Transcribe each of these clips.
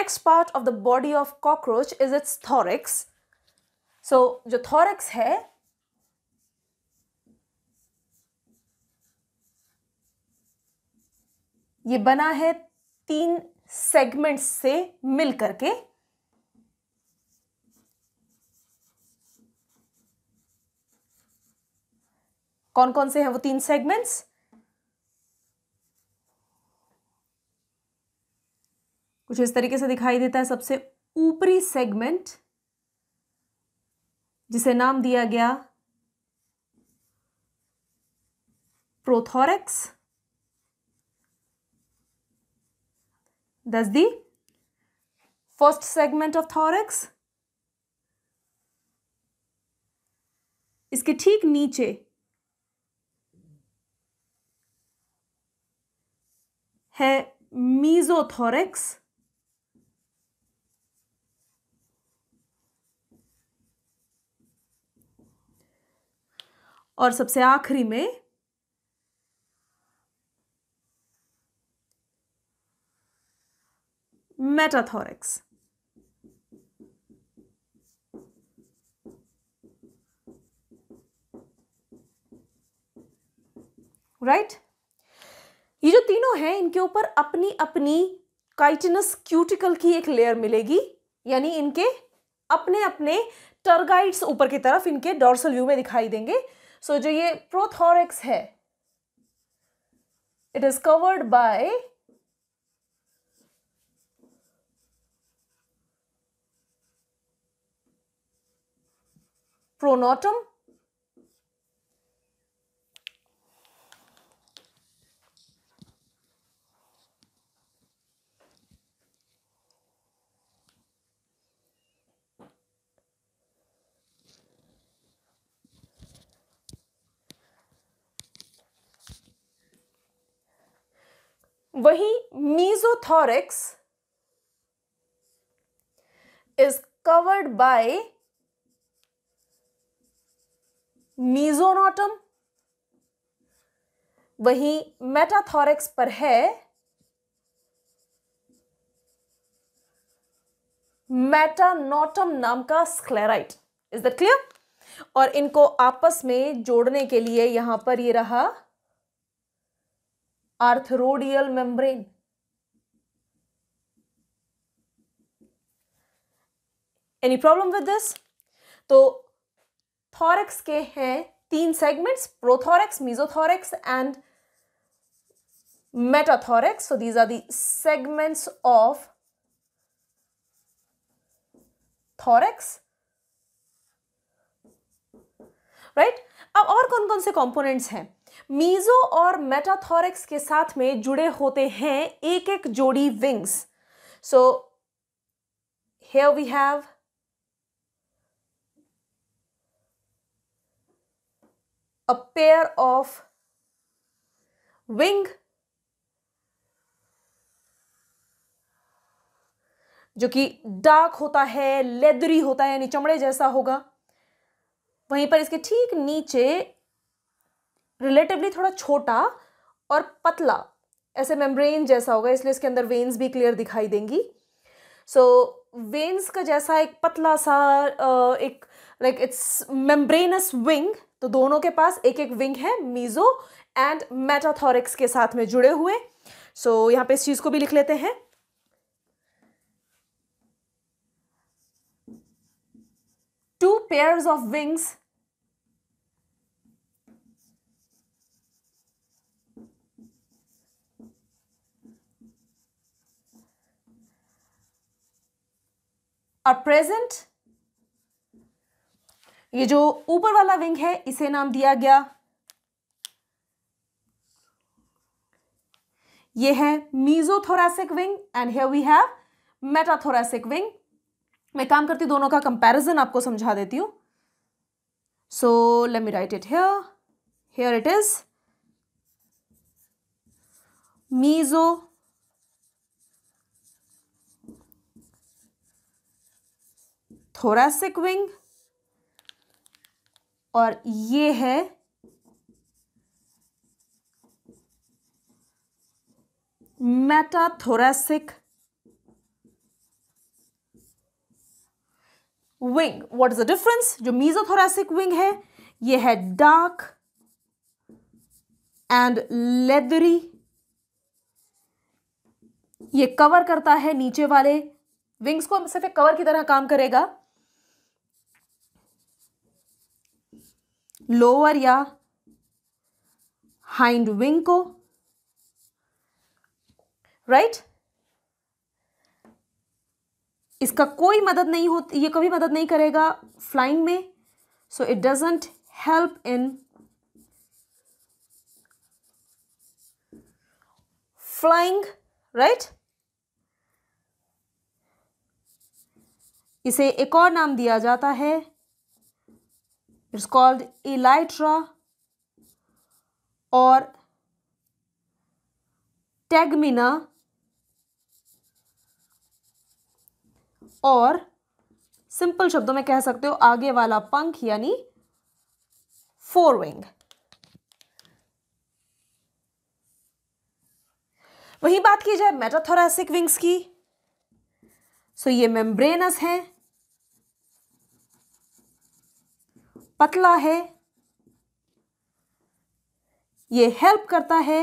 next part of the body of cockroach is its thorax. So जो thorax है ये बना है तीन सेगमेंट्स से मिल करके कौन कौन से हैं वो तीन सेगमेंट्स कुछ इस तरीके से दिखाई देता है सबसे ऊपरी सेगमेंट जिसे नाम दिया गया प्रोथोरेक्स दस the first segment of thorax इसके ठीक नीचे है मीजोथोरेक्स और सबसे आखिरी में मेटाथोरिक्स राइट right? ये जो तीनों हैं इनके ऊपर अपनी अपनी काइटिनस क्यूटिकल की एक लेयर मिलेगी यानी इनके अपने अपने टर्गाइड्स ऊपर की तरफ इनके डोर्सल व्यू में दिखाई देंगे सो so, जो ये प्रोथोरिक्स है it is covered by pronotum वहीं mesothorax is covered by mesonotum वहीं मेटाथॉरिक्स पर है मेटानोटम नाम का स्क्लेराइट इज दट क्लियर और इनको आपस में जोड़ने के लिए यहां पर ये रहा arthrodial membrane any problem with this तो थॉरेक्स के हैं तीन segments prothorax mesothorax and metathorax so these are the segments of thorax right अब और कौन कौन से कंपोनेंट्स हैं मीजो और मेटाथोरिक्स के साथ में जुड़े होते हैं एक एक जोड़ी wings so hey we have a pair of wing जो कि डार्क होता है लेदरी होता है यानी चमड़े जैसा होगा वहीं पर इसके ठीक नीचे रिलेटिवली थोड़ा छोटा और पतला ऐसे मेम्ब्रेन जैसा होगा इसलिए इसके अंदर वेन्स भी क्लियर दिखाई देंगी सो so, वेन्स का जैसा एक पतला सा एक लाइक इट्स मेम्ब्रेनस विंग तो दोनों के पास एक एक विंग है मीजो एंड मेटाथोरिक्स के साथ में जुड़े हुए सो so, यहाँ पे इस चीज़ को भी लिख लेते हैं two pairs of wings are present ये जो ऊपर वाला विंग है इसे नाम दिया गया ये है mesothoracic wing and here we have metathoracic wing मैं काम करती हूं दोनों का कंपैरिजन आपको समझा देती हूं so let me write it here here it is mesothoracic wing और ये है metathoracic wing what is the difference जो मीजोथोरासिक विंग है ये है डार्क एंड लेदरी ये कवर करता है नीचे वाले विंग्स को सिर्फ एक कवर की तरह काम करेगा लोअर या हाइंड विंग को राइट right? इसका कोई मदद नहीं होती ये कभी मदद नहीं करेगा फ्लाइंग में so it doesn't help in flying right इसे एक और नाम दिया जाता है इट्स कॉल्ड इलाइट्रा और टैगमिना और सिंपल शब्दों में कह सकते हो आगे वाला पंख यानी फोर विंग वही बात की जाए मेटाथोरेसिक विंग्स की सो so ये मेम्ब्रेनस हैं पतला है ये हेल्प करता है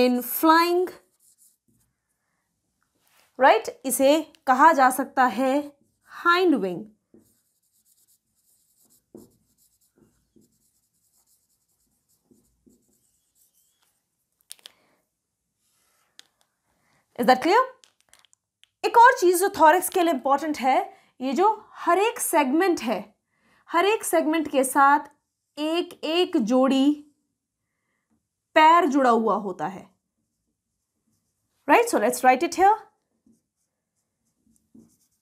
इन फ्लाइंग राइट इसे कहा जा सकता है hind wing is that clear एक और चीज़ जो थॉरिक्स के लिए इंपॉर्टेंट है ये जो हर एक सेगमेंट है हर एक सेगमेंट के साथ एक एक जोड़ी पैर जुड़ा हुआ होता है right so let's write it है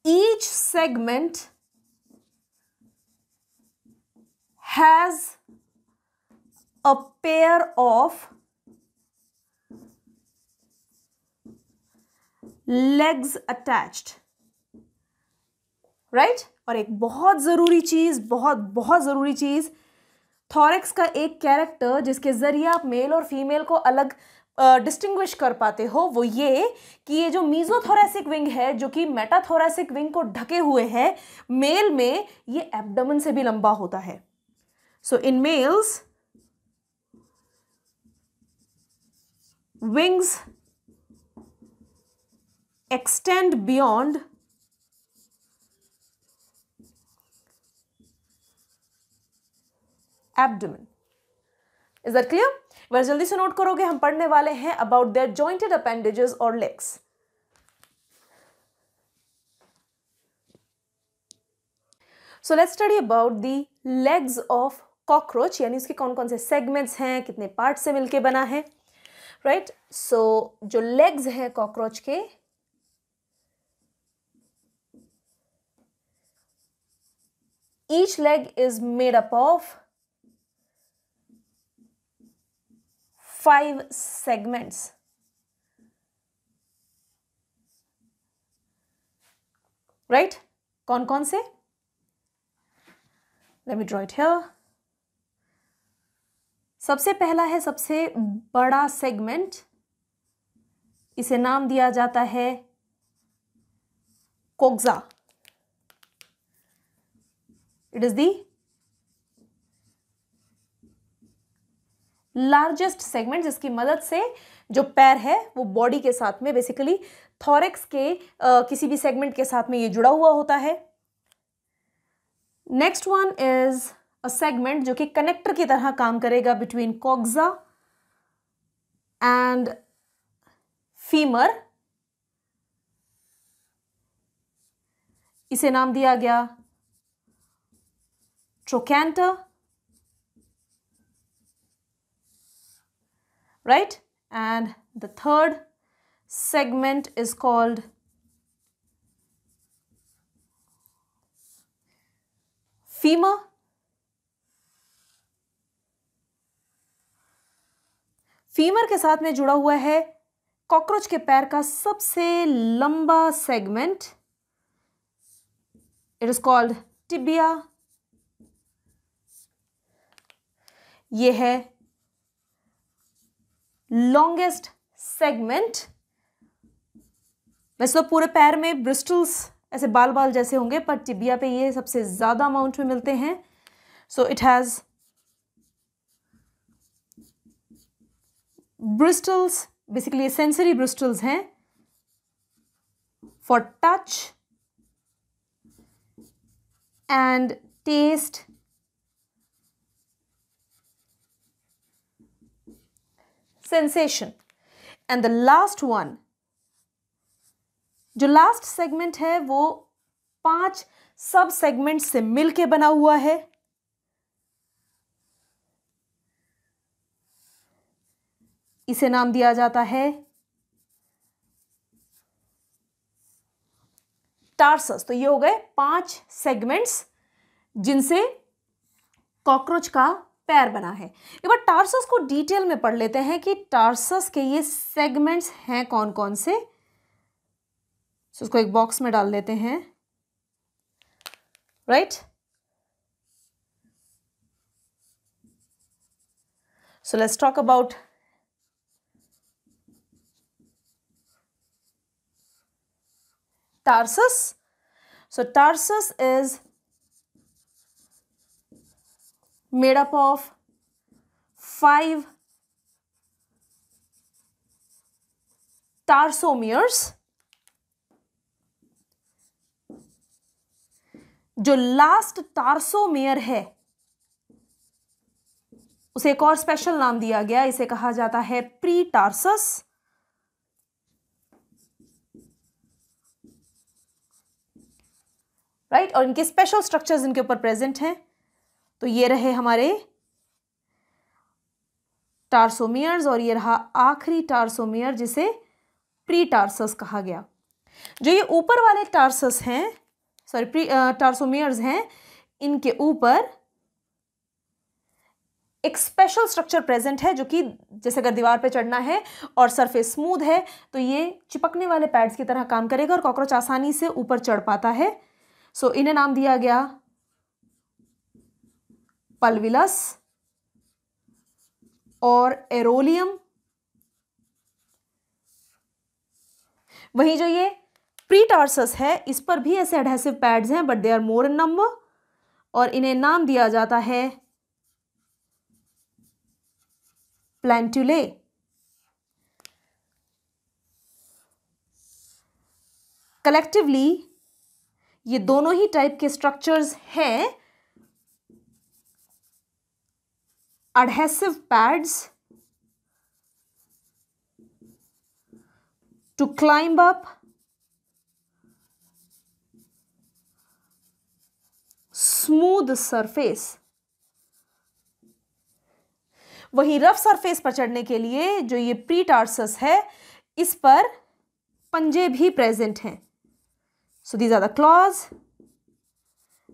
each segment has a pair of legs attached right right? और एक बहुत ज़रूरी चीज़ बहुत बहुत ज़रूरी चीज़ थॉरेक्स का एक कैरेक्टर जिसके ज़रिए आप मेल और फीमेल को अलग डिस्टिंग्विश uh, कर पाते हो वो ये कि ये जो मीजोथोरेसिक विंग है जो कि मेटाथोरेसिक विंग को ढके हुए है मेल में ये एब्डमन से भी लंबा होता है so in males wings extend beyond abdomen is that clear वह जल्दी से नोट करोगे हम पढ़ने वाले हैं अबाउट देयर जॉइंटेड अपेंडेजेस और legs so let's study about the legs of cockroach यानी उसके कौन कौन से सेगमेंट्स हैं कितने पार्ट से मिलके बना है राइट right? सो so, जो लेग्स हैं कॉकरोच के each leg is made up of five segments. Right? कौन कौन से let me draw it here सबसे पहला है सबसे बड़ा सेगमेंट इसे नाम दिया जाता है coxa it is the largest segment जिसकी मदद से जो पैर है वो बॉडी के साथ में बेसिकली थॉरेक्स के आ, किसी भी सेगमेंट के साथ में ये जुड़ा हुआ होता है next one is a segment जो कि कनेक्टर की तरह काम करेगा बिटवीन कॉग्जा एंड फीमर इसे नाम दिया गया trochanter right and the third segment is called femur femur के साथ में जुड़ा हुआ है कॉकरोच के पैर का सबसे लंबा segment it is called tibia ये है लॉन्गेस्ट सेगमेंट वैसे तो पूरे पैर में ब्रिस्टल्स ऐसे बाल बाल जैसे होंगे पर टिबिया पे ये सबसे ज़्यादा अमाउंट में मिलते हैं so it has bristles basically sensory bristles हैं for touch and taste sensation and the last one जो लास्ट सेगमेंट है वो पांच सब सेगमेंट से मिलके बना हुआ है इसे नाम दिया जाता है टार्सस तो ये हो गए पांच सेगमेंट्स जिनसे कॉकरोच का पैर बना है एक बार टार्सस को डिटेल में पढ़ लेते हैं कि टार्सस के ये सेगमेंट्स हैं कौन कौन से तो उसको एक बॉक्स में डाल देते हैं right so let's talk about tarsus so tarsus is made up of five tarsomeres जो लास्ट टारसोमियर है उसे एक और स्पेशल नाम दिया गया इसे कहा जाता है प्री टार्सस राइट और इनके स्पेशल स्ट्रक्चर्स इनके ऊपर प्रेजेंट हैं तो ये रहे हमारे टार्सोमियर्स और ये रहा आखिरी टार्सोमियर जिसे प्री टार्सस कहा गया जो ये ऊपर वाले टार्सस हैं सॉरी प्री टार्सोमियर्स हैं इनके ऊपर एक स्पेशल स्ट्रक्चर प्रेजेंट है जो कि जैसे अगर दीवार पे चढ़ना है और सरफेस स्मूथ है तो ये चिपकने वाले पैड्स की तरह काम करेगा और कॉकरोच आसानी से ऊपर चढ़ पाता है सो so, इन्हें नाम दिया गया पलविलस और एरोलियम वहीं जो ये प्रीटार्सस है इस पर भी ऐसे एडहेसिव पैड्स हैं but they are more in number और इन्हें नाम दिया जाता है प्लैंटुले कलेक्टिवली ये दोनों ही टाइप के स्ट्रक्चर्स हैं adhesive pads to climb up smooth surface वहीं रफ सरफेस पर चढ़ने के लिए जो ये प्री टार्सस है इस पर पंजे भी प्रेजेंट हैं so these are the claws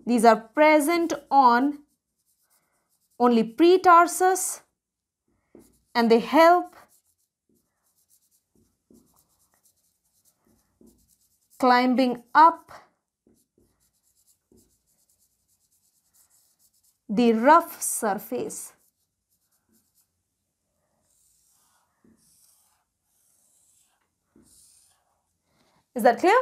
these are present on only pretarsus and they help climbing up the rough surface. Is that clear?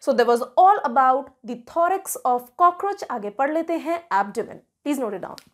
So there was all about the thorax of cockroach. आगे पढ़ लेते हैं abdomen. Please note it down.